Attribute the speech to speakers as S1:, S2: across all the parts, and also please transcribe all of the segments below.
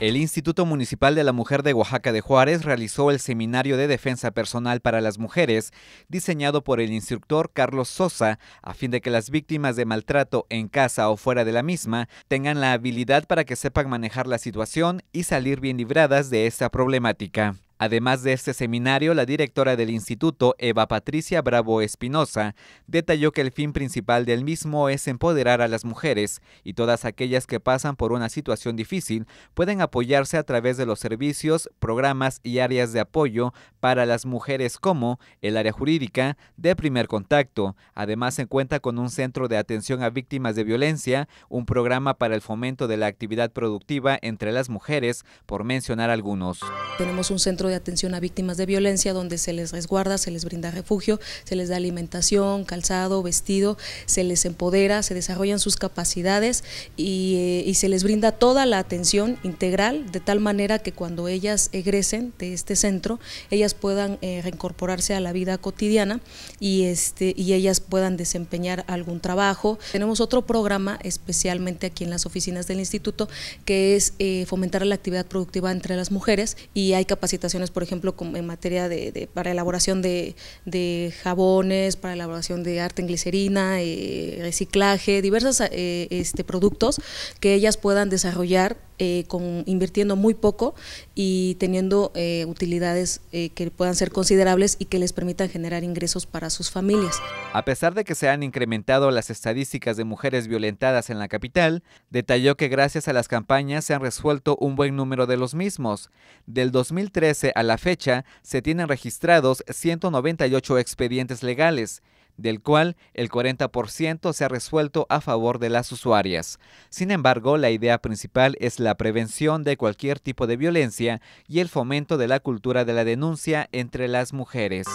S1: El Instituto Municipal de la Mujer de Oaxaca de Juárez realizó el seminario de defensa personal para las mujeres, diseñado por el instructor Carlos Sosa, a fin de que las víctimas de maltrato en casa o fuera de la misma tengan la habilidad para que sepan manejar la situación y salir bien libradas de esta problemática. Además de este seminario, la directora del instituto, Eva Patricia Bravo Espinosa, detalló que el fin principal del mismo es empoderar a las mujeres y todas aquellas que pasan por una situación difícil pueden apoyarse a través de los servicios, programas y áreas de apoyo para las mujeres como el área jurídica de primer contacto. Además se cuenta con un centro de atención a víctimas de violencia, un programa para el fomento de la actividad productiva entre las mujeres, por mencionar algunos.
S2: Tenemos un centro de atención a víctimas de violencia, donde se les resguarda, se les brinda refugio, se les da alimentación, calzado, vestido, se les empodera, se desarrollan sus capacidades y, eh, se les brinda toda la atención integral, de tal manera que cuando ellas egresen de este centro, ellas puedan eh, reincorporarse a la vida cotidiana y, este, y ellas puedan desempeñar algún trabajo. Tenemos otro programa especialmente aquí en las oficinas del instituto que es eh, fomentar la actividad productiva entre las mujeres y hay capacitación por ejemplo, en materia de, para elaboración de, jabones, para elaboración de arte en glicerina, eh, reciclaje, diversos eh, este, productos que ellas puedan desarrollar eh, con, invirtiendo muy poco y teniendo eh, utilidades eh, que puedan ser considerables y que les permitan generar ingresos para sus familias.
S1: A pesar de que se han incrementado las estadísticas de mujeres violentadas en la capital, detalló que gracias a las campañas se han resuelto un buen número de los mismos. Del 2013 a la fecha se tienen registrados 198 expedientes legales del cual el 40% se ha resuelto a favor de las usuarias. Sin embargo, la idea principal es la prevención de cualquier tipo de violencia y el fomento de la cultura de la denuncia entre las mujeres.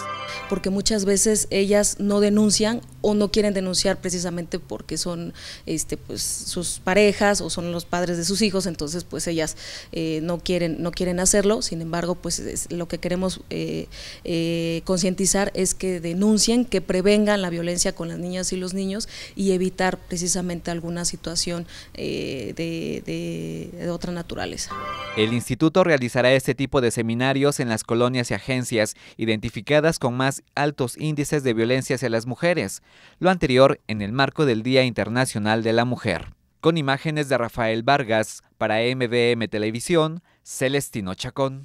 S2: Porque muchas veces ellas no denuncian o no quieren denunciar precisamente porque son este, pues, sus parejas o son los padres de sus hijos, entonces pues ellas eh, no, quieren, no quieren hacerlo, sin embargo pues lo que queremos eh, eh, concientizar es que denuncien, que prevengan la violencia con las niñas y los niños y evitar precisamente alguna situación de, de otra naturaleza.
S1: El instituto realizará este tipo de seminarios en las colonias y agencias identificadas con más altos índices de violencia hacia las mujeres lo anterior en el marco del Día Internacional de la Mujer. Con imágenes de Rafael Vargas para MBM Televisión, Celestino Chacón.